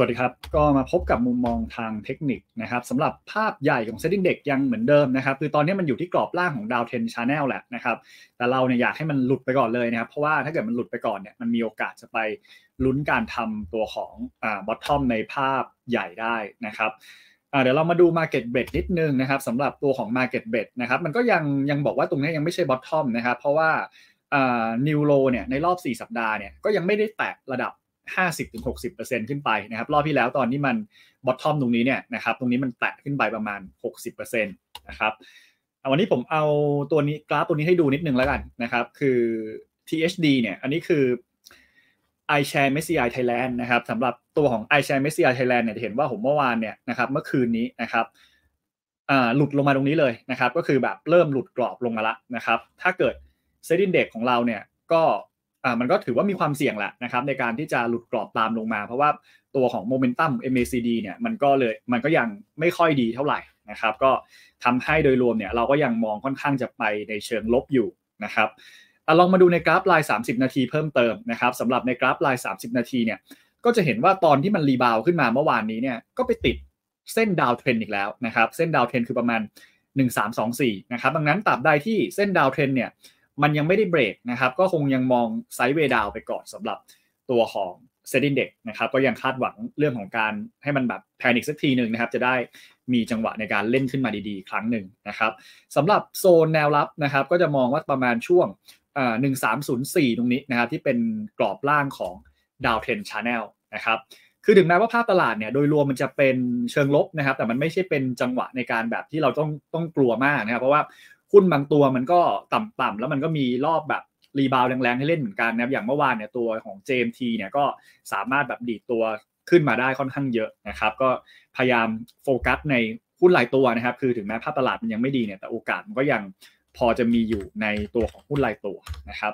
สวัสดีครับ ก็มาพบกับมุมมองทางเทคนิคนะครับสำหรับภาพใหญ่ของเซตินเด็กยังเหมือนเดิมนะครับคือตอนนี้มันอยู่ที่กรอบล่างของดาวเทนชาแนลแหละนะครับ แต่เราเนี่ยอยากให้มันหลุดไปก่อนเลยนะครับ เพราะว่าถ้าเกิดมันหลุดไปก่อนเนี่ยมันมีโอกาสจะไปลุ้นการทำตัวของอ่าบอททอมในภาพใหญ่ได้นะครับเดี๋ยวเรามาดู Market b บร a นิดนึงนะครับสำหรับตัวของ Market b บร a นะครับมันก็ยังยังบอกว่าตรงนี้ยังไม่ใช่บอททอมนะครับเพราะว่านิวโลเนี่ยในรอบ4 สัปดาห์เนี่ยก็ยังไม่ได้แตะระดับ50-60%ขึ้นไปนะครับรอบที่แล้วตอนนี้มันบอททอมตรงนี้เนี่ยนะครับตรงนี้มันแตะขึ้นไปประมาณ 60%นะครับวันนี้ผมเอาตัวนี้กราฟตัวนี้ให้ดูนิดนึงแล้วกันนะครับ คือ THD เนี่ยอันนี้คือ iShare MSCI Thailand นะครับสำหรับตัวของ iShare MSCI Thailand เนี่ยจะเห็นว่าผมเมื่อวานเนี่ยนะครับเมื่อคืนนี้นะครับหลุดลงมาตรงนี้เลยนะครับก็คือแบบเริ่มหลุดกรอบลงมาละนะครับ ถ้าเกิดเซ็ดินเด็กของเราเนี่ยก็มันก็ถือว่ามีความเสี่ยงแหละนะครับในการที่จะหลุดกรอบตามลงมา เพราะว่าตัวของโมเมนตัม MACD เนี่ยมันก็เลยมันก็ยังไม่ค่อยดีเท่าไหร่นะครับก็ทำให้โดยรวมเนี่ยเราก็ยังมองค่อนข้างจะไปในเชิงลบอยู่นะครับอลองมาดูในกราฟลาย30 นาทีเพิ่มเติมนะครับสำหรับในกราฟลาย30 นาทีเนี่ยก็จะเห็นว่าตอนที่มันรีบาวขึ้นมาเมื่อวานนี้เนี่ยก็ไปติดเส้นดาวเทรนอีกแล้วนะครับ เส้นดาวเทรนคือประมาณ 1324นะครับดังนั้นตราบใดที่เส้นดาวเทรนเนี่ยมันยังไม่ได้เบรกนะครับก็คงยังมองไซด์เวดาว ไปก่อนสำหรับตัวของเซตินเด็กนะครับก็ยังคาดหวังเรื่องของการให้มันแบบแพนิคสักทีหนึ่งนะครับ จะได้มีจังหวะในการเล่นขึ้นมาดีๆ ครั้งหนึ่งนะครับสำหรับโซนแนวรับนะครับก็จะมองว่าประมาณช่วงหนึ่งสามศูนย์สี่ตรงนี้นะครับที่เป็นกรอบล่างของดาวเทนชาแนลนะครับคือถึงแม้ว่าภาพตลาดเนี่ยโดยรวมมันจะเป็นเชิงลบนะครับแต่มันไม่ใช่เป็นจังหวะในการแบบที่เราต้องต้องกลัวมากนะครับ เพราะว่าหุ้นบางตัวมันก็ต่ำๆแล้วมันก็มีรอบแบบ รีบาวแรงๆ ให้เล่นเหมือนกันนะครับอย่างเมื่อวานเนี่ยตัวของ JMT เนี่ยก็สามารถแบบดีดตัวขึ้นมาได้ค่อนข้างเยอะนะครับ ก็พยายามโฟกัสในหุ้นหลายตัวนะครับ คือถึงแม้ภาพตลาดมันยังไม่ดีเนี่ยแต่โอกาสมันก็ยังพอจะมีอยู่ในตัวของหุ้นหลายตัวนะครับ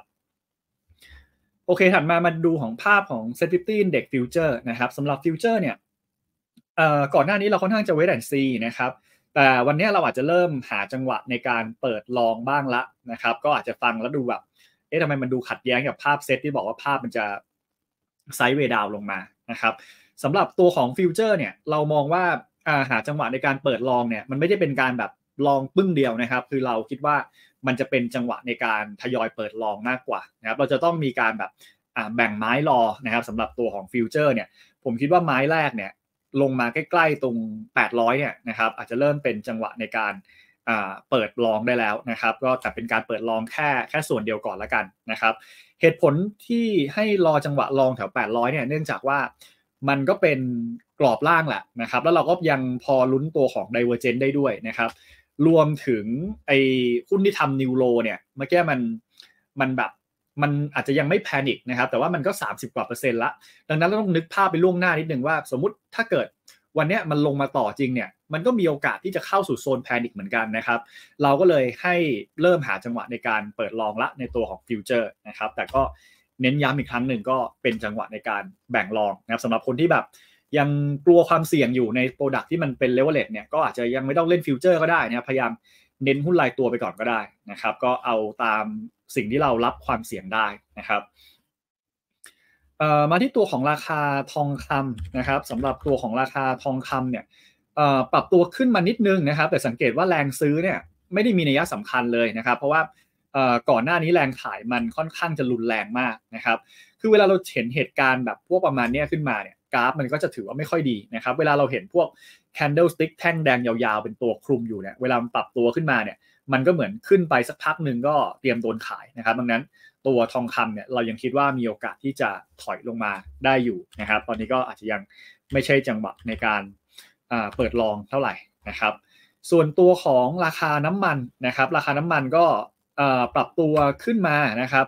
โอเคถัดมามาดูของภาพของ sensitivity index future นะครับสำหรับ future เนี่ยก่อนหน้านี้เราค่อนข้างจะ wait and see นะครับแต่วันนี้เราอาจจะเริ่มหาจังหวะในการเปิดลองบ้างละนะครับก็อาจจะฟังแล้วดูแบบเอ๊ะทำไมมันดูขัดแย้งกับภาพเซตที่บอกว่าภาพมันจะไซด์เวดาวลงมานะครับสำหรับตัวของฟิวเจอร์เนี่ยเรามองว่าหาจังหวะในการเปิดลองเนี่ยมันไม่ได้เป็นการแบบลองปึ้งเดียวนะครับ คือเราคิดว่ามันจะเป็นจังหวะในการทยอยเปิดลองมากกว่านะครับเราจะต้องมีการแบบแบ่งไม้รอนะครับสำหรับตัวของฟิวเจอร์เนี่ยผมคิดว่าไม้แรกเนี่ยลงมาใกล้ๆตรง 800 เนี่ยนะครับอาจจะเริ่มเป็นจังหวะในการเปิดลองได้แล้วนะครับก็แต่เป็นการเปิดลองแค่แค่ส่วนเดียวก่อนละกันนะครับ เหตุผลที่ให้รอจังหวะลองแถว 800 เนี่ยเนื่องจากว่ามันก็เป็นกรอบล่างแหละนะครับ แล้วเราก็ยังพอลุ้นตัวของ d i v e r g e n t ได้ด้วยนะครับ รวมถึงไอ้หุ้นที่ทำนิวโลเนี่ยเมื่อกี้มันมันแบบมันอาจจะยังไม่แพนิกนะครับ แต่ว่ามันก็ 30 กว่าเปอร์เซ็นต์ละดังนั้นเราต้องนึกภาพไปล่วงหน้านิดนึงว่าสมมติถ้าเกิดวันนี้มันลงมาต่อจริงเนี่ย มันก็มีโอกาสที่จะเข้าสู่โซนแพนิกเหมือนกันนะครับ เราก็เลยให้เริ่มหาจังหวะในการเปิดลองละในตัวของฟิวเจอร์นะครับ แต่ก็เน้นย้ำอีกครั้งหนึ่งก็เป็นจังหวะในการแบ่งลองนะครับสำหรับคนที่แบบยังกลัวความเสี่ยงอยู่ในโปรดักที่มันเป็นเลเวลเลตเนี่ยก็อาจจะยังไม่ต้องเล่นฟิวเจอร์ก็ได้นะพยายามเน้นหุ้นรายตัวไปก่อนก็ได้นะครับก็เอาตามสิ่งที่เรารับความเสี่ยงได้นะครับมาที่ตัวของราคาทองคำนะครับสำหรับตัวของราคาทองคำเนี่ยปรับตัวขึ้นมานิดนึงนะครับแต่สังเกตว่าแรงซื้อเนี่ยไม่ได้มีนัยสำคัญเลยนะครับ เพราะว่าก่อนหน้านี้แรงขายมันค่อนข้างจะรุนแรงมากนะครับคือเวลาเราเห็นเหตุการณ์แบบพวกประมาณนี้ขึ้นมาเนี่ยกราฟมันก็จะถือว่าไม่ค่อยดีนะครับเวลาเราเห็นพวก candlestick แท่งแดงยาวๆเป็นตัวคลุมอยู่เนี่ยเวลาปรับตัวขึ้นมาเนี่ยมันก็เหมือนขึ้นไปสักพักหนึ่งก็เตรียมโดนขายนะครับ ดังนั้นตัวทองคำเนี่ยเรายังคิดว่ามีโอกาสที่จะถอยลงมาได้อยู่นะครับ ตอนนี้ก็อาจจะยังไม่ใช่จังหวะในการเปิดลองเท่าไหร่นะครับ ส่วนตัวของราคาน้ำมันนะครับราคาน้ำมันก็ปรับตัวขึ้นมานะครับ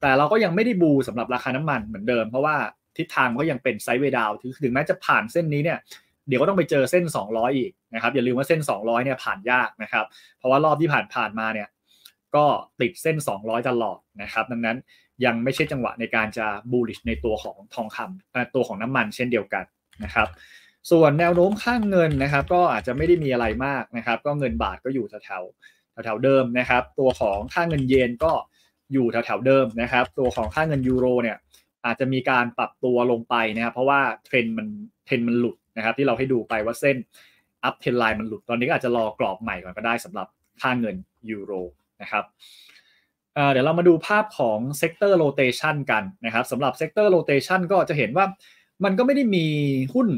แต่เราก็ยังไม่ได้บูสำหรับราคาน้ำมันเหมือนเดิมเพราะว่า ทิศทางก็ยังเป็นไซด์เวดาวถึงถึงแม้จะผ่านเส้นนี้เนี่ยเดี๋ยวก็ต้องไปเจอเส้น 200อีกนะครับอย่าลืมว่าเส้น 200เนี่ยผ่านยากนะครับ เพราะว่ารอบที่ผ่านผ่านมาเนี่ยก็ติดเส้น 200ตลอดนะครับดังนั้นยังไม่ใช่จังหวะในการจะบูลลิชในตัวของทองคำตัวของน้ำมันเช่นเดียวกันนะครับส่วนแนวโน้มข้างเงินนะครับ ก็อาจจะไม่ได้มีอะไรมากนะครับ ก็เงินบาทก็อยู่แถวแถวเดิมนะครับ ตัวของค่าเงินเยนก็อยู่แถวแถวเดิมนะครับ ตัวของค่าเงินยูโรเนี่ยอาจจะมีการปรับตัวลงไปนะครับเพราะว่าเทรนมันเทรนมันหลุดนะครับที่เราให้ดูไปว่าเส้นอัพเทนไลน์มันหลุด ตอนนี้ก็อาจจะรอกรอบใหม่ก่อนก็ได้สำหรับค่าเงินยูโรนะครับเดี๋ยวเรามาดูภาพของเซกเตอร์โรเทชันกันนะครับสำหรับเซกเตอร์โรเทชันก็จะเห็นว่ามันก็ไม่ได้มีหุ้น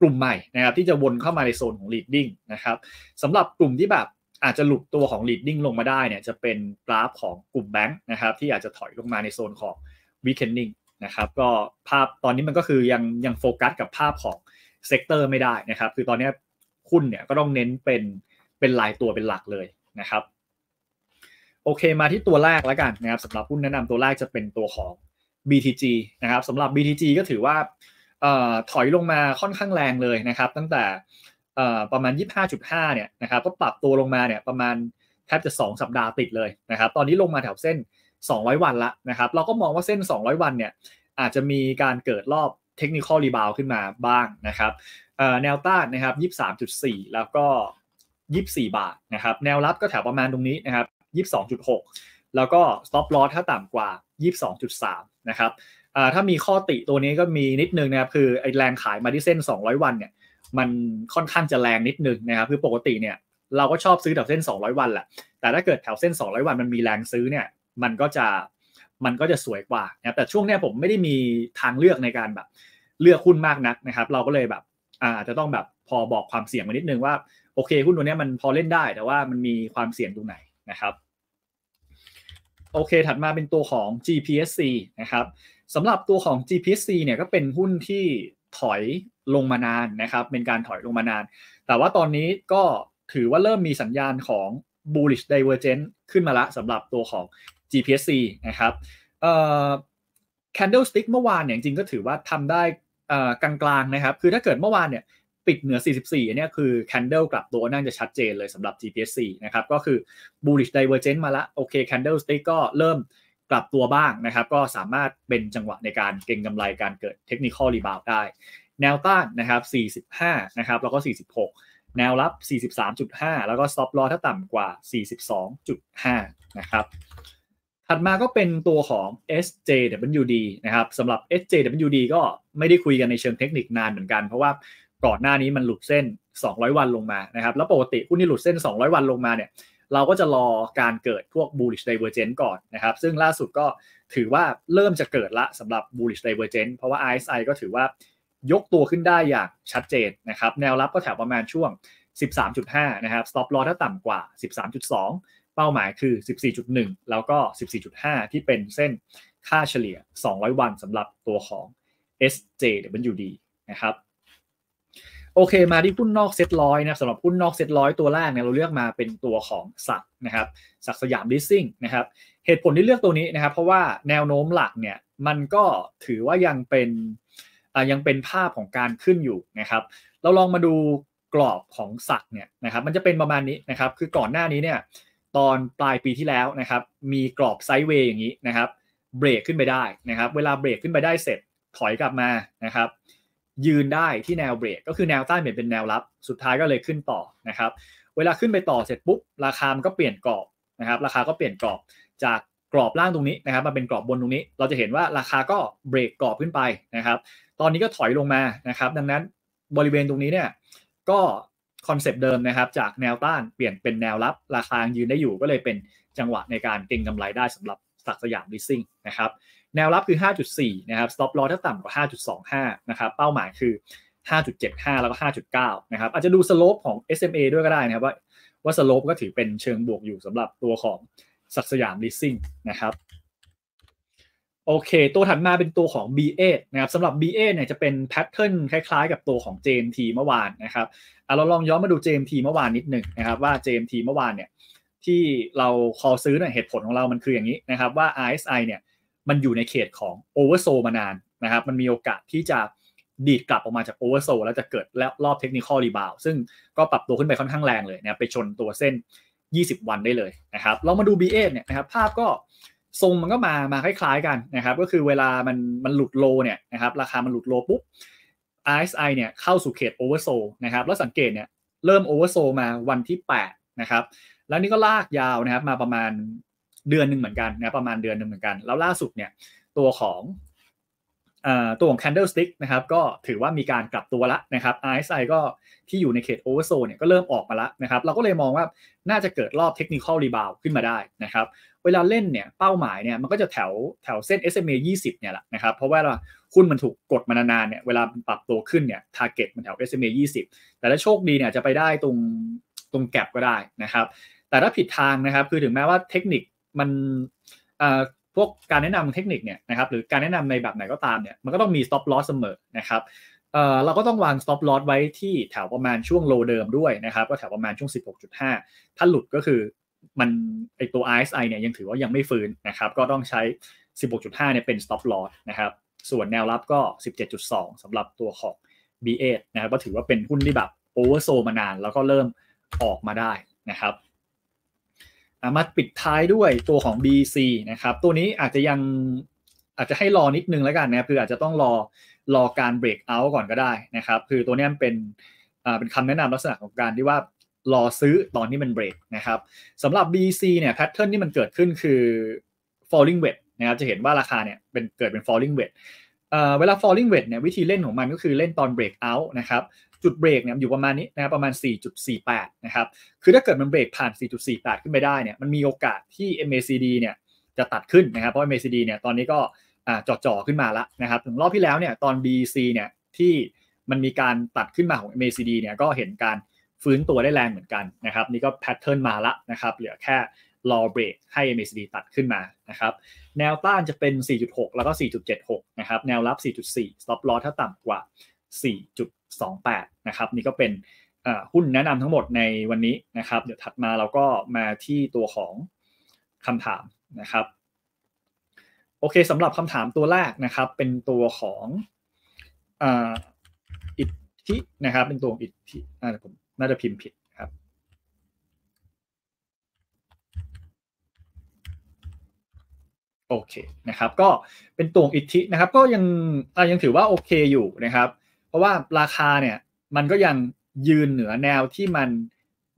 กลุ่มใหม่นะครับที่จะวนเข้ามาในโซนของ leading นะครับสำหรับกลุ่มที่แบบอาจจะหลุดตัวของ leading ลงมาได้เนี่ยจะเป็นกราฟของกลุ่มแบงค์นะครับที่อาจจะถอยลงมาในโซนของ weakening นะครับก็ภาพตอนนี้มันก็คือยังยังโฟกัสกับภาพของเซกเตอร์ไม่ได้นะครับ คือตอนนีุ้้นเนี่ยก็ต้องเน้นเป็นเป็นลายตัวเป็นหลักเลยนะครับโอเคมาที่ตัวแรกแล้วกันนะครับสำหรับหุ้นแนะนำตัวแรกจะเป็นตัวของ BTG นะครับสำหรับ BTG ก็ถือว่าถอยลงมาค่อนข้างแรงเลยนะครับตั้งแต่ประมาณ 25.5เนี่ยนะครับก็ปรับตัวลงมาเนี่ยประมาณแทบจะ 2 สัปดาห์ติดเลยนะครับตอนนี้ลงมาแถวเส้น 200 วันละนะครับเราก็มองว่าเส้น 200 วันเนี่ยอาจจะมีการเกิดรอบเทคนิคอลรีบาวขึ้นมาบ้างนะครับแนวต้านนะครับ 23.4 แล้วก็ 24 บาทนะครับแนวรับก็แถวประมาณตรงนี้นะครับ22.6 แล้วก็ stop loss ถ้าต่ำกว่า 22.3 นะครับถ้ามีข้อติตัวนี้ก็มีนิดนึงนะครับคือไอแรงขายมาที่เส้น 200 วันเนี่ยมันค่อนข้างจะแรงนิดนึงนะครับคือปกติเนี่ย เราก็ชอบซื้อแถวเส้น 200 วันแหละ แต่ถ้าเกิดแถวเส้น 200 วัน มันมีแรงซื้อเนี่ยมันก็จะมันก็จะสวยกว่านะแต่ช่วงนี้ผมไม่ได้มีทางเลือกในการแบบเลือกหุ้นมากนักนะครับ เราก็เลยแบบอาจจะต้องแบบพอบอกความเสี่ยงมานิดนึงว่าโอเคหุ้นตัวนี้มันพอเล่นได้ แต่ว่ามันมีความเสี่ยงตรงไหนนะครับโอเค ถัดมาเป็นตัวของ GPSC นะครับสำหรับตัวของ GPSC เนี่ยก็เป็นหุ้นที่ถอยลงมานานนะครับ เป็นการถอยลงมานาน แต่ว่าตอนนี้ก็ถือว่าเริ่มมีสัญญาณของ bullish divergence ขึ้นมาละสำหรับตัวของ GPC s นะครับเอ่อ Candlestick เมื่อวานเนี่ยจริงก็ถือว่าทำได้กลางๆนะครับ คือถ้าเกิดเมื่อวานเนี่ยปิดเหนือ 44 อันนี้คือ Candle กลับตัวน่าจะชัดเจนเลยสำหรับ GPC s นะครับ ก็คือ Bullish Divergence มาละ โอเค Candlestick ก็เริ่มกลับตัวบ้างนะครับ ก็สามารถเป็นจังหวะในการเก็งกำไรการเกิด Technical Rebound ได้ แนวต้านนะครับ 45 นะครับ แล้วก็ 46 แนวรับ 43.5 แล้วก็ Stop Loss ถ้าต่ำกว่า 42.5 นะครับถัดมาก็เป็นตัวของ SJWD นะครับสำหรับ SJWD ก็ไม่ได้คุยกันในเชิงเทคนิคนานเหมือนกัน เพราะว่าก่อนหน้านี้มันหลุดเส้น 200 วันลงมา นะครับ แล้วปกติหุ้นที่หลุดเส้น 200 วันลงมาเนี่ย เราก็จะรอการเกิดพวก bullish divergence ก่อนนะครับ ซึ่งล่าสุดก็ถือว่าเริ่มจะเกิดละสำหรับ bullish divergence เพราะว่า RSI ก็ถือว่ายกตัวขึ้นได้อย่างชัดเจนนะครับแนวรับก็แถวประมาณช่วง 13.5 นะครับ stop loss ถ้าต่ำกว่า 13.2เป้าหมายคือ 14.1 แล้วก็ 14.5 ที่เป็นเส้นค่าเฉลี่ย 200 วันสำหรับตัวของ SJWD นะครับ โอเค มาที่หุ้นนอกเซ็ตร้อยนะสำหรับหุ้นนอกเซ็ตร้อยตัวแรกเนี่ยเราเลือกมาเป็นตัวของสักนะครับสักสยามดิสซิ่งนะครับ เหตุผลที่เลือกตัวนี้นะครับ เพราะว่าแนวโน้มหลักเนี่ยมันก็ถือว่ายังเป็นยังเป็นภาพของการขึ้นอยู่นะครับ เราลองมาดูกรอบของสักเนี่ยนะครับมันจะเป็นประมาณนี้นะครับ คือก่อนหน้านี้เนี่ยตอนปลายปีที่แล้วนะครับ มีกรอบไซด์เวย์อย่างนี้นะครับเบรกขึ้นไปได้นะครับ เวลาเบรกขึ้นไปได้เสร็จถอยกลับมานะครับ ยืนได้ที่แนวเบรกก็คือแนวต้านเปลี่ยนเป็นแนวรับสุดท้ายก็เลยขึ้นต่อนะครับ เวลาขึ้นไปต่อเสร็จปุ๊บราคา มันก็เปลี่ยนกรอบนะครับ ราคาก็เปลี่ยนกรอบจากกรอบล่างตรงนี้นะครับมาเป็นกรอบบนตรงนี้ เราจะเห็นว่าราคาก็เบรกกรอบขึ้นไปนะครับ ตอนนี้ก็ถอยลงมานะครับ ดังนั้นบริเวณตรงนี้เนี่ยก็คอนเซปต์เดิมนะครับจากแนวต้านเปลี่ยนเป็นแนวรับราคายืนได้อยู่ก็เลยเป็นจังหวะในการเก็งกำไรได้สำหรับสักสยามลิสซิ่งนะครับ แนวรับคือ 5.4 นะครับ สต็อปลอถ้าต่ำกว่า 5.25 นะครับ เป้าหมายคือ 5.75 แล้วก็ 5.9 นะครับอาจจะดูสโลปของ SMA ด้วยก็ได้นะครับ ว่าว่าสโลปก็ถือเป็นเชิงบวกอยู่สำหรับตัวของสักสยามลิสซิ่งนะครับโอเค ตัวถัดมาเป็นตัวของ B8 นะครับ สำหรับ B8 เนี่ยจะเป็นแพทเทิร์นคล้ายๆ กับตัวของ JMT เมื่อวานนะครับเราลองย้อนมาดู JMT เมื่อวาน นิดหนึ่งนะครับ ว่า JMT เมื่อวานเนี่ยที่เราคอซื้อเนี่ยเหตุผลของเรามันคืออย่างนี้นะครับ ว่า RSI เนี่ยมันอยู่ในเขตของ o v e r s o l มานานนะครับ มันมีโอกาสที่จะดีดกลับออกมาจากโอเวอร์โซแล้วจะเกิดแล้วรอบเทคนิคอลรีบาวซึ่งก็ปรับตัวขึ้นไปค่อนข้างแรงเลยนะไปชนตัวเส้น 20 วันได้เลยนะครับเรามาดู B8 เนี่ยนะครับภาพก็ทรงมันก็มา มาคล้ายๆกันนะครับ ก็คือเวลามันมันหลุดโลเนี่ยนะครับราคามันหลุดโล ปุ๊บ RSI เนี่ยเข้าสู่เขตโอเวอร์โซนะครับแล้วสังเกตเนี่ยเริ่มโอเวอร์โซมาวันที่8นะครับแล้วนี่ก็ลากยาวนะครับมาประมาณเดือนหนึ่งเหมือนกันนะประมาณเดือนหนึ่งเหมือนกัน แล้วล่าสุดเนี่ยตัวของอตัวของ Candlestick นะครับก็ถือว่ามีการกลับตัวละนะครับ RSI ก็ที่อยู่ในเขตโอเวอร์โซเนี่ยก็เริ่มออกมาละนะครับเราก็เลยมองว่าน่าจะเกิดรอบเทคนิคอลรีบาวขึ้นมาได้นะครับเวลาเล่นเนี่ยเป้าหมายเนี่ยมันก็จะแถวแถวเส้น SMA 20 เนี่ยแหละนะครับ เพราะว่าหุ้นมันถูกกดมานานๆเนี่ยเวลาปรับตัวขึ้นเนี่ยทาร์เก็ตมันแถว SMA 20 แต่ถ้าโชคดีเนี่ยจะไปได้ตรงตรงแก็บก็ได้นะครับแต่ถ้าผิดทางนะครับคือถึงแม้ว่าเทคนิคมันพวกการแนะนำเทคนิคเนี่ยนะครับหรือการแนะนำในแบบไหนก็ตามเนี่ยมันก็ต้องมี stop loss เสมอนะครับเราก็ต้องวาง stop loss ไว้ที่แถวประมาณช่วงโลเดิมด้วยนะครับก็แถวประมาณช่วง 16.5 ถ้าหลุดก็คือมันไอตัว RSI เนี่ยยังถือว่ายังไม่ฟื้นนะครับ ก็ต้องใช้ 16.5เนี่ยเป็น stop loss นะครับ ส่วนแนวรับก็ 17.2 สำหรับตัวของ B8 นะครับก็ถือว่าเป็นหุ้นที่แบบโอเวอร์โซมานาน แล้วก็เริ่มออกมาได้นะครับมาปิดท้ายด้วยตัวของ BC นะครับ ตัวนี้อาจจะยัง อาจจะให้รอนิดนึงแล้วกันนะคืออาจจะต้องรอรอการเบร a เอาท์ก่อนก็ได้นะครับ คือตัวนี้เป็นเป็นคำแนะนำลักษณะของการที่ว่ารอซื้อตอนนี้มันเบรกนะครับสำหรับ BC เนี่ยแพทเทิร์นที่มันเกิดขึ้นคือ falling wedge นะครับจะเห็นว่าราคาเนี่ยเป็นเกิดเป็น falling wedge เวลา falling wedge เนี่ยวิธีเล่นของมันก็คือเล่นตอน break out นะครับจุดเบรกเนี่ยอยู่ประมาณนี้นะครับประมาณ 4.48นะครับคือถ้าเกิดมันเบรกผ่าน 4.48 ขึ้นไปได้เนี่ยมันมีโอกาสที่ MACD เนี่ยจะตัดขึ้นนะครับเพราะ MACD เนี่ยตอนนี้ก็จ่อๆขึ้นมาแล้วนะครับถึงรอบที่แล้วเนี่ยตอน BC เนี่ยที่มันมีการตัดขึ้นมาของ MACD เนี่ยก็เห็นการฟื้นตัวได้แรงเหมือนกันนะครับนี่ก็แพทเทิร์นมาละนะครับเหลือแค่รอเบรกให้ MACD ตัดขึ้นมานะครับ แนวต้านจะเป็น 4.6 แล้วก็ 4.76 นะครับแนวรับ 4.4 stop loss ถ้าต่ำกว่า 4.28 นะครับนี่ก็เป็นหุ้นแนะนำทั้งหมดในวันนี้นะครับ เดี๋ยวถัดมาเราก็มาที่ตัวของคำถามนะครับโอเคสำหรับคำถามตัวแรกนะครับ เป็นตัวของอิทธินะครับเป็นตัวอิทธิผมน่าจะพิมพ์ผิดครับโอเคนะครับ ก็เป็นตวงอิทธินะครับก็ยังยังถือว่าโอเคอยู่นะครับ เพราะว่าราคาเนี่ยมันก็ยังยืนเหนือแนวที่มัน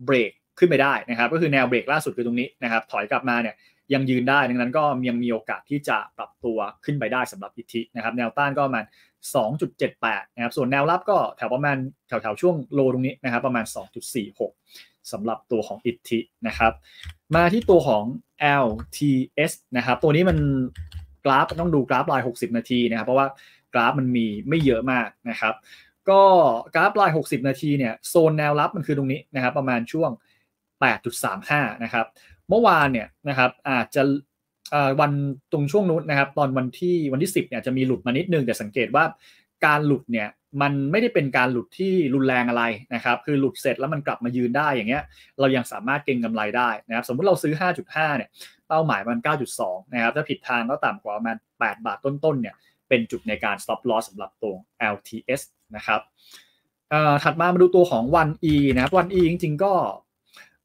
เบรกขึ้นไปได้นะครับก็คือแนวเบรกล่าสุดคือตรงนี้นะครับถอยกลับมาเนี่ยยังยืนได้ดังนั้นก็ยังมีโอกาสที่จะปรับตัวขึ้นไปได้สำหรับอิทธินะครับ แนวต้านก็มัน2.78 นะครับ ส่วนแนวรับก็แถวประมาณแถว ๆ ช่วงโลตรงนี้นะครับประมาณ 2.46 สำหรับตัวของอิทธินะครับ มาที่ตัวของ LTS นะครับ ตัวนี้มันกราฟต้องดูกราฟลาย 60 นาทีนะครับ เพราะว่ากราฟมันมีไม่เยอะมากนะครับ ก็กราฟลาย 60 นาทีเนี่ยโซนแนวรับมันคือตรงนี้นะครับประมาณช่วง 8.35 นะครับ เมื่อวานเนี่ยนะครับอาจจะวันตรงช่วงนู้นนะครับตอนวันที่วันที่ 10เนี่ยจะมีหลุดมานิดนึง แต่สังเกตว่าการหลุดเนี่ยมันไม่ได้เป็นการหลุดที่รุนแรงอะไรนะครับคือหลุดเสร็จแล้วมันกลับมายืนได้อย่างเงี้ยเรายังสามารถเก็งกาไรได้นะครับสมมุติเราซื้อ 5.5เนี่ยเป้าหมายมัน 9.2นะครับถ้าผิดทางก็ต่ำกว่าประมาณ8บาทต้นๆเนี่ยเป็นจุดในการ stop loss สำหรับตัว LTS นะครับถัดมามาดูตัวของวัน e นะครับวัน e จริง ๆก็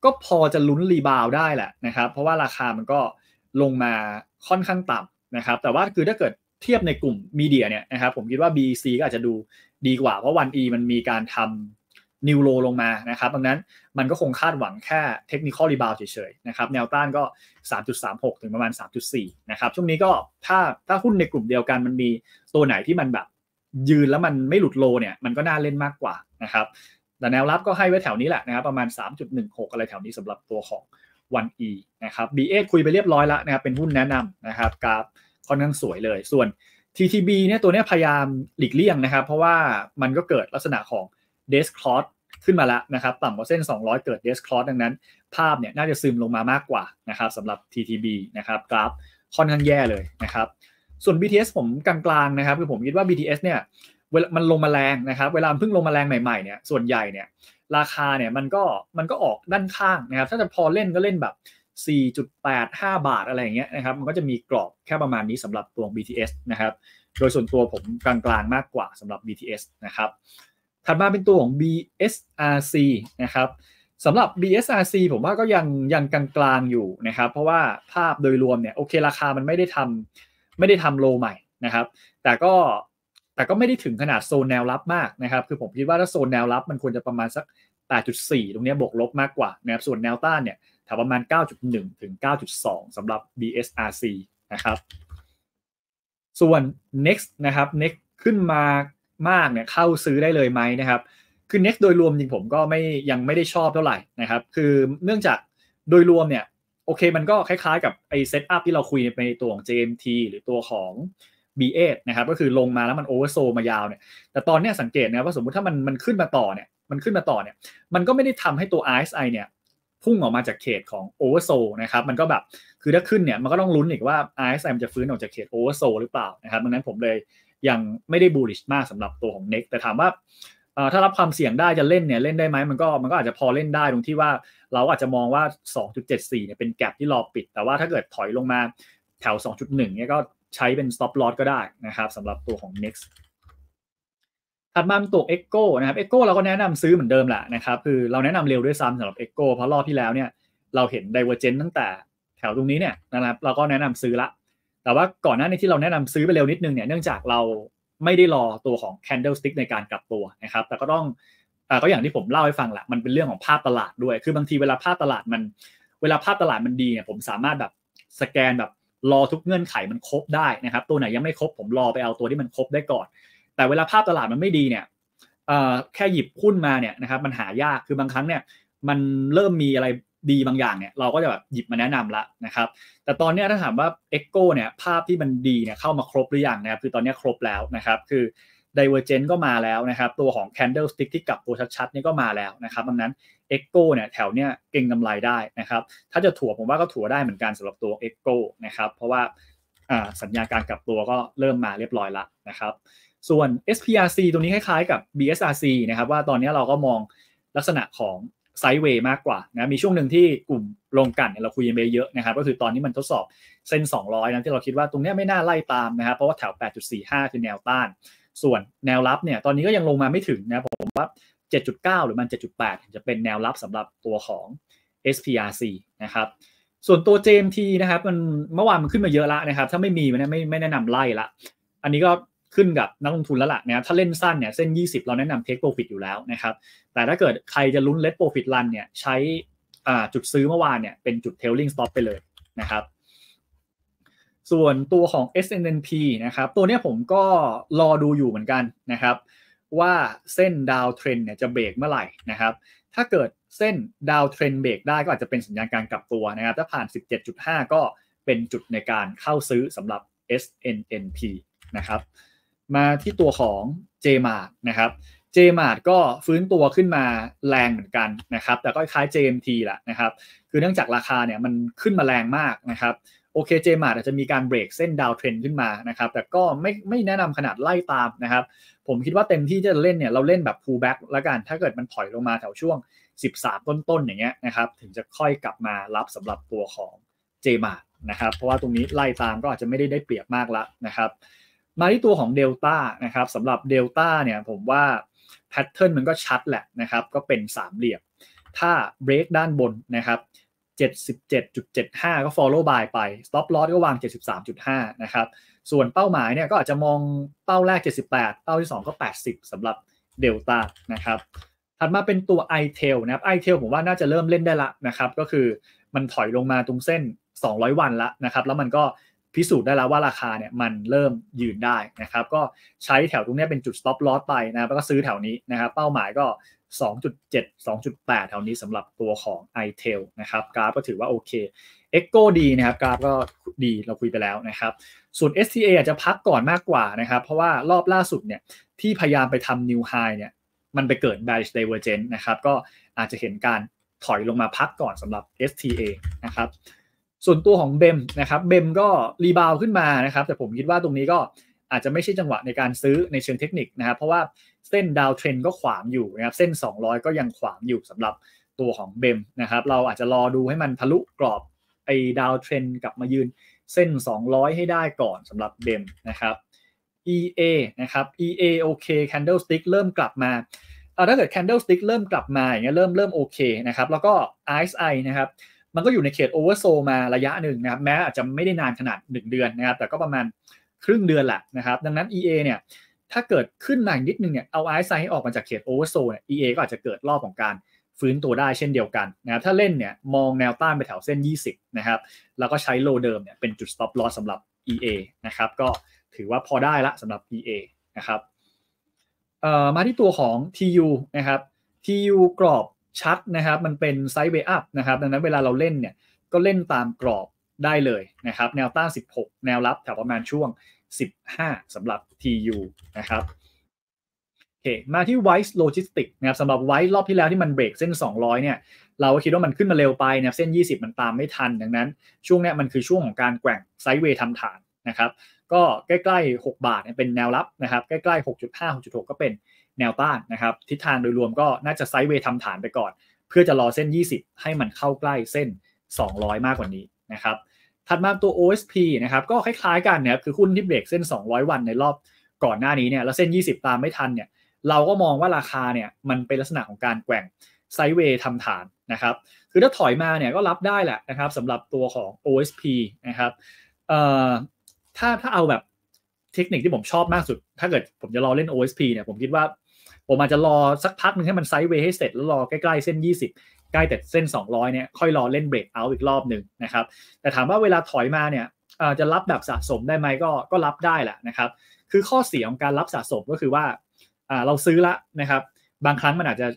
ก็พอจะลุ้นรีบาวได้แหละนะครับเพราะว่าราคามันก็ลงมาค่อนข้างต่ำนะครับแต่ว่าคือถ้าเกิดเทียบในกลุ่มมีเดียเนี่ยนะครับผมคิดว่า BC ก็อาจจะดูดีกว่า เพราะวัน E มันมีการทำนิวโลลงมานะครับดังนั้นมันก็คงคาดหวังแค่เทคนิคอลรีบาวเฉยๆนะครับแนวต้านก็ 3.36 ถึงประมาณ 3.4 นะครับ ช่วงนี้ก็ถ้าถ้าหุ้นในกลุ่มเดียวกันมันมีตัวไหนที่มันแบบยืนแล้วมันไม่หลุดโลเนี่ยมันก็น่าเล่นมากกว่านะครับแต่แนวรับก็ให้ไว้แถวนี้แหละนะครับประมาณ 3.16อะไรแถวนี้สำหรับตัวของวันอีนะครับ BA คุยไปเรียบร้อยแล้วนะครับเป็นหุ้นแนะนำนะครับกราฟค่อนข้างสวยเลย ส่วน TTB เนี่ยตัวนี้พยายามหลีกเลี่ยงนะครับ เพราะว่ามันก็เกิดลักษณะของ d e s c l o s ขึ้นมาแล้วนะครับ ต่ำกว่าเส้น 200 เกิด d e s c l o s ดังนั้นภาพเนี่ยน่าจะซึมลงมามากกว่านะครับสำหรับ TTB นะครับกราฟค่อนข้างแย่เลยนะครับ ส่วน BTS ผมกลางๆนะครับคือผมคิดว่า BTS เนี่ยมันลงมาแรงนะครับเวลาเพิ่งลงมาแรงใหม่ๆเนี่ยส่วนใหญ่เนี่ยราคาเนี่ยมันก็มันก็ออกด้านข้างนะครับ ถ้าจะพอเล่นก็เล่นแบบ 4.85 บาทอะไรอย่างเงี้ยนะครับมันก็จะมีกรอบแค่ประมาณนี้สำหรับตัว BTS นะครับโดยส่วนตัวผมกลางๆมากกว่าสำหรับ BTS นะครับถัดมาเป็นตัวของ BSRC นะครับสำหรับ BSRC ผมว่าก็ยังยังกลางๆอยู่นะครับเพราะว่าภาพโดยรวมเนี่ยโอเคราคามันไม่ได้ทำไม่ได้ทำโลใหม่นะครับ แต่ก็แต่ก็ไม่ได้ถึงขนาดโซนแนวรับมากนะครับคือผมคิดว่าถ้าโซนแนวรับ มันควรจะประมาณสัก 8.4 ตรงนี้บวกลบมากกว่านะครับส่วนแนวต้านเนี่ยถ้าประมาณ 9.1 ถึง 9.2 สำหรับ BSRC นะครับ ส่วน next นะครับ next ขึ้นมามากเนี่ยเข้าซื้อได้เลยไหมนะครับ คือ next โดยรวมจริงผมก็ไม่ยังไม่ได้ชอบเท่าไหร่นะครับ คือเนื่องจากโดยรวมเนี่ยโอเค มันก็คล้ายๆ กับไอ้เซตอัพที่เราคุยในตัวของ JMT หรือตัวของ B8 นะครับก็คือลงมาแล้วมันโอเวอร์โซมายาวเนี่ยแต่ตอนนี้สังเกตนะว่าสมมติถ้ามันมันขึ้นมาต่อเนี่ยมันขึ้นมาต่อเนี่ยมันก็ไม่ได้ทำให้ตัว RSI เนี่ยพุ่งออกมาจากเขตของโอเวอร์โซนะครับมันก็แบบคือถ้าขึ้นเนี่ยมันก็ต้องลุ้นอีกว่า RSI มันจะฟื้นออกจากเขตโอเวอร์โซหรือเปล่านะครับดังนั้นผมเลยยังไม่ได้บูลลิชมากสำหรับตัวของเน็กแต่ถามว่าถ้ารับความเสี่ยงได้จะเล่นเนี่ยเล่นได้ไหมมันก็มันก็อาจจะพอเล่นได้ตรงที่ว่าเราอาจจะมองว่า 2.74เนี่ยเป็นแกลบที่รอปิด แต่ว่าถ้าเกิดถอยลงมาแถว 2.1เนี่ยก็ใช้เป็น stop loss ก็ได้นะครับสำหรับตัวของ next ถัดมาเป็นตัว echo นะครับ echo เราก็แนะนำซื้อเหมือนเดิมแหละนะครับคือเราแนะนำเร็วด้วยซ้ำสำหรับ echo เพราะรอบที่แล้วเนี่ยเราเห็น divergence ตั้งแต่แถวตรงนี้เนี่ยนะครับเราก็แนะนำซื้อละ แต่ว่าก่อนหน้านี้ที่เราแนะนำซื้อไปเร็วนิดนึงเนี่ย เนื่องจากเราไม่ได้รอตัวของ candlestick ในการกลับตัวนะครับ แต่ก็ต้อง่ก็อย่างที่ผมเล่าให้ฟังแหละมันเป็นเรื่องของภาพตลาดด้วยคือบางทีเวลาภาพตลาดมันเวลาภาพตลาดมันดีเนี่ยผมสามารถแบบสแกนแบบรอทุกเงื่อนไขมันครบได้นะครับตัวไหนยังไม่ครบ ผมรอไปเอาตัวที่มันครบได้ก่อน แต่เวลาภาพตลาดมันไม่ดีเนี่ยแค่หยิบหุ้นมาเนี่ยนะครับมันหายากคือบางครั้งเนี่ยมันเริ่มมีอะไรดีบางอย่างเนี่ย เราก็จะแบบหยิบมาแนะนำละนะครับ แต่ตอนนี้ถ้าถามว่า e c h o เนี่ยภาพที่มันดีเนี่ยเข้ามาครบหรือยังนะครับคือตอนนี้ครบแล้วนะครับคือ d i v e r g e n นก็มาแล้วนะครับ ตัวของ Candlestick ที่กลับตัวชัดๆนี่ก็มาแล้วนะครับ ดังนั้น Echo เนี่ยแถวเนี้ยเก่งกำไรได้นะครับ ถ้าจะถั่วผมว่าก็ถั่วได้เหมือนกันสำหรับตัว Echo นะครับ เพราะว่าสัญญาการกลับตัวก็เริ่มมาเรียบร้อยละนะครับ ส่วน SPRC ตัวนี้คล้ายๆกับ BSRC นะครับ ว่าตอนนี้เราก็มองลักษณะของไซด์เวย์มากกว่านะ มีช่วงหนึ่งที่กลุ่มลงกัน เราคุยเันไปเยอะนะครับ ก็คือตอนนี้มันทดสอบเส้น 200นะที่เราคิดว่าตรงนี้ไม่น่าไล่ตามนะครับเพราะว่าแถว 8.45คือแนวต้านส่วนแนวรับเนี่ยตอนนี้ก็ยังลงมาไม่ถึงนะผมว่า 7.9 หรือมัน 7.8 จะเป็นแนวรับสำหรับตัวของ SPRC นะครับ ส่วนตัว JMT นะครับมันเมื่อวานมันขึ้นมาเยอะละนะครับถ้าไม่มีมันไม่ไม่แนะนำไล่ละ อันนี้ก็ขึ้นกับนักลงทุนแล้วล่ะนะถ้าเล่นสั้นเนี่ยเส้น 20 เราแนะนำเทคโปรฟิตอยู่แล้วนะครับ แต่ถ้าเกิดใครจะลุ้นเลทโปรฟิตรันเนี่ยใช้จุดซื้อเมื่อวานเนี่ยเป็นจุดเทลลิงสต็อปไปเลยนะครับส่วนตัวของ SNNP นะครับ ตัวนี้ผมก็รอดูอยู่เหมือนกันนะครับ ว่าเส้นดาวเทรนเนี่ยจะเบรกเมื่อไหร่นะครับ ถ้าเกิดเส้นดาวเทรนเบรกได้ก็อาจจะเป็นสัญญาณการกลับตัวนะครับ ถ้าผ่าน 17.5 ก็เป็นจุดในการเข้าซื้อสำหรับ SNNP นะครับ มาที่ตัวของ JMart นะครับ JMart ก็ฟื้นตัวขึ้นมาแรงเหมือนกันนะครับ แต่ก็คล้าย JMT แหละนะครับ คือเนื่องจากราคาเนี่ยมันขึ้นมาแรงมากนะครับโอเคเจมาร์อาจจะมีการเบรกเส้นดาวเทรนขึ้นมานะครับ แต่ก็ไม่ไม่แนะนำขนาดไล่ตามนะครับ ผมคิดว่าเต็มที่จะเล่นเนี่ย เราเล่นแบบ pull back ละกันถ้าเกิดมันถอยลงมาแถวช่วง 13 ต้นต้นอย่างเงี้ยนะครับ ถึงจะค่อยกลับมารับสำหรับตัวของเจมาร์นะครับเพราะว่าตรงนี้ไล่ตามก็อาจจะไม่ได้ได้เปรียบมากละนะครับ มาที่ตัวของเดลต้านะครับสำหรับเดลต้าเนี่ยผมว่าแพทเทิร์นมันก็ชัดแหละนะครับ ก็เป็นสามเหลี่ยมถ้าเบรกด้านบนนะครับ77.75 ก็ follow b y ไป stop loss ก็วาง 73.5 นะครับ ส่วนเป้าหมายเนี่ยก็อาจจะมองเป้าแรก 78 เป้าที่ 2 ก็ 80สำหรับเดลต้านะครับ ถัดมาเป็นตัว i t e ท l นะครับ i t e ท l ผมว่าน่าจะเริ่มเล่นได้ละนะครับ ก็คือมันถอยลงมาตรงเส้น 200 วันละนะครับ แล้วมันก็พิสูจน์ได้แล้วว่าราคาเนี่ยมันเริ่มยืนได้นะครับก็ใช้แถวตรงนี้เป็นจุด stop loss ไปนะแล้วก็ซื้อแถวนี้นะครับเป้าหมายก็ 2.7 2.8 แถวนี้สำหรับตัวของ i t e l นะครับกราฟก็ถือว่าโอเค e c h o ดีนะครับกราฟก็ดีเราคุยไปแล้วนะครับส่วน STA อาจจะพักก่อนมากกว่านะครับเพราะว่ารอบล่าสุดเนี่ยที่พยายามไปทำ new high เนี่ยมันไปเกิด bearish divergence นะครับก็อาจจะเห็นการถอยลงมาพักก่อนสำหรับ STA นะครับส่วนตัวของเบมนะครับ เบมก็รีบาวขึ้นมานะครับ แต่ผมคิดว่าตรงนี้ก็อาจจะไม่ใช่จังหวะในการซื้อในเชิงเทคนิคนะครับ เพราะว่าเส้นดาวเทรนก็ขวางอยู่นะครับ เส้น 200 ก็ยังขวางอยู่สำหรับตัวของเบมนะครับ เราอาจจะรอดูให้มันทะลุกรอบไอ้ดาวเทรนกลับมายืนเส้น 200 ให้ได้ก่อนสำหรับเบมนะครับ EA นะครับ EA โอเค Candlestick เริ่มกลับมาถ้าเกิด Candlestick เริ่มกลับมาอย่างเงี้ยเริ่มเริ่มโอเคนะครับ แล้วก็ RSI นะครับมันก็อยู่ในเขตโอเวอร์โซมาระยะหนึ่งนะครับ แม้อาจจะไม่ได้นานขนาด 1 เดือนนะครับ แต่ก็ประมาณครึ่งเดือนแหละนะครับ ดังนั้น EA เนี่ยถ้าเกิดขึ้นมาอีกนิดนึงเนี่ยเอาไอซ์ไซให้ออกมาจากเขตโอเวอร์โซเนี่ย EA ก็อาจจะเกิดรอบของการฟื้นตัวได้เช่นเดียวกันนะครับถ้าเล่นเนี่ยมองแนวต้านไปแถวเส้น 20นะครับแล้วก็ใช้โลเดิมเนี่ยเป็นจุด stop loss สำหรับ EA นะครับก็ถือว่าพอได้ละสำหรับ EA นะครับมาที่ตัวของ TU นะครับ TU กรอบชัดนะครับ มันเป็นไซด์เวอัพนะครับ ดังนั้นเวลาเราเล่นเนี่ย ก็เล่นตามกรอบได้เลยนะครับ แนวต้าน 16 แนวรับ แถวประมาณช่วง 15 สำหรับ TU นะครับโอเคมาที่ Wise Logistics นะครับสำหรับ Wise รอบที่แล้วที่มันเบรกเส้น 200 เนี่ย เราคิดว่ามันขึ้นมาเร็วไปนะเส้น 20 มันตามไม่ทัน ดังนั้น ช่วงนี้มันคือช่วงของการแกว่งไซด์เวย์ทำฐานนะครับก็ใกล้ๆ 6 บาทเป็นแนวรับนะครับใกล้ๆ 6.5 6.6 ก็เป็นแนวต้านนะครับ ทิศทางโดยรวมก็น่าจะไซด์เวย์ทำฐานไปก่อน เพื่อจะรอเส้น 20 ให้มันเข้าใกล้เส้น 200 มากกว่านี้นะครับถัดมาตัว OSP นะครับก็คล้าย ๆ กันเนี่ยคือหุ้นที่เบรกเส้น 200 วันในรอบก่อนหน้านี้เนี่ยแล้วเส้น 20 ตามไม่ทันเนี่ย เราก็มองว่าราคาเนี่ยมันเป็นลักษณะของการแกว่งไซด์เวย์ทำฐานนะครับคือถ้าถอยมาเนี่ยก็รับได้แหละนะครับสำหรับตัวของ OSP นะครับถ้าถ้าเอาแบบเทคนิคที่ผมชอบมากสุด ถ้าเกิดผมจะรอเล่น OSP เนี่ยผมคิดว่าผมอาจจะรอสักพักหนึ่งให้มันไซด์เวย์ให้เสร็จแล้วรอใกล้ๆ เส้น 20 ใกล้แต่เส้น 200 เนี่ยค่อยรอเล่นเบรกเอาอีกรอบหนึ่งนะครับ แต่ถามว่าเวลาถอยมาเนี่ยจะรับแบบสะสมได้ไหมก็ก็รับได้แหละนะครับ คือข้อเสียของการรับสะสมก็คือว่า เราซื้อละนะครับ บางครั้งมันอาจจะ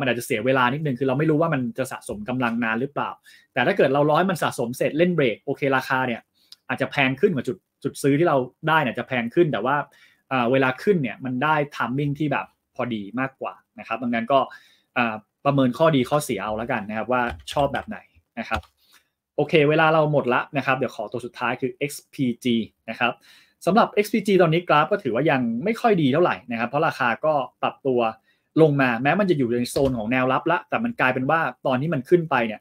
มันอาจจะเสียเวลานิดนึงคือเราไม่รู้ว่ามันจะสะสมกำลังนานหรือเปล่า แต่ถ้าเกิดเราร้อยมันสะสมเสร็จเล่นเบรกโอเคราคาเนี่ยอาจจะแพงขึ้นกว่าจุดจุดซื้อที่เราได้เนี่ยจะแพงขึ้นแต่ว่าเวลาขึ้นเนี่ยมันได้ทัมมิ่งที่แบบพอดีมากกว่านะครับดังนั้นก็ประเมินข้อดีข้อเสียเอาแล้วกันนะครับ ว่าชอบแบบไหนนะครับ โอเค เวลาเราหมดละนะครับเดี๋ยวขอตัวสุดท้ายคือ XPG นะครับสำหรับ XPG ตอนนี้กราฟก็ถือว่ายังไม่ค่อยดีเท่าไหร่นะครับ เพราะราคาก็ปรับตัวลงมาแม้มันจะอยู่ในโซนของแนวรับละแต่มันกลายเป็นว่าตอนนี้มันขึ้นไปเนี่ย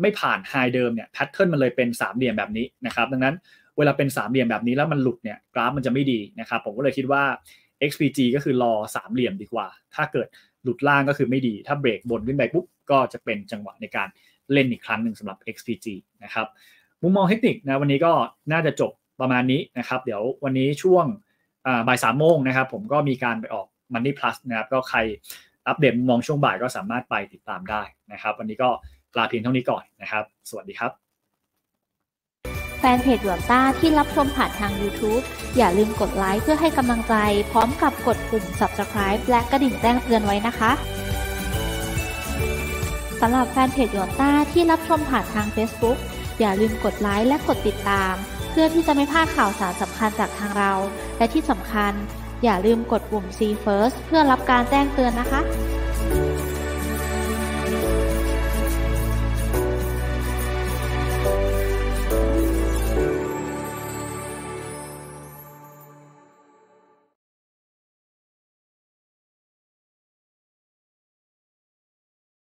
ไม่ผ่านไฮเดิมเนี่ยแพทเทิร์นมันเลยเป็นสามเหลี่ยมแบบนี้นะครับดังนั้นเวลาเป็นสามเหลี่ยมแบบนี้แล้วมันหลุดเนี่ยกราฟมันจะไม่ดีนะครับผมก็เลยคิดว่า XPG ก็คือรอสามเหลี่ยมดีกว่า ถ้าเกิดหลุดล่างก็คือไม่ดี ถ้าเบรกบนขึ้นไปปุ๊บก็จะเป็นจังหวะในการเล่นอีกครั้งหนึ่งสำหรับ XPG นะครับมุมมองเทคนิคนะวันนี้ก็น่าจะจบประมาณนี้นะครับ เดี๋ยววันนี้ช่วงบ่ายสามโมงนะครับ ผมก็มีการไปออก Money Plus นะครับ ก็ใครอัปเดตมมองช่วงบ่ายก็สามารถไปติดตามได้นะครับ วันนี้ก็ลาเพียงเท่านี้ก่อนนะครับ สวัสดีครับแฟนเพจหลวงต้าที่รับชมผ่านทาง YouTube อย่าลืมกดไลค์เพื่อให้กำลังใจ พร้อมกับกดปุ่ม Subscribe และกระดิ่งแจ้งเตือนไว้นะคะสำหรับแฟนเพจหลวงต้าที่รับชมผ่านทาง Facebook อย่าลืมกดไลค์และกดติดตาม เพื่อที่จะไม่พลาดข่าวสารสำคัญจากทางเรา และที่สำคัญ อย่าลืมกดปุ่ม See First เพื่อรับการแจ้งเตือนนะคะ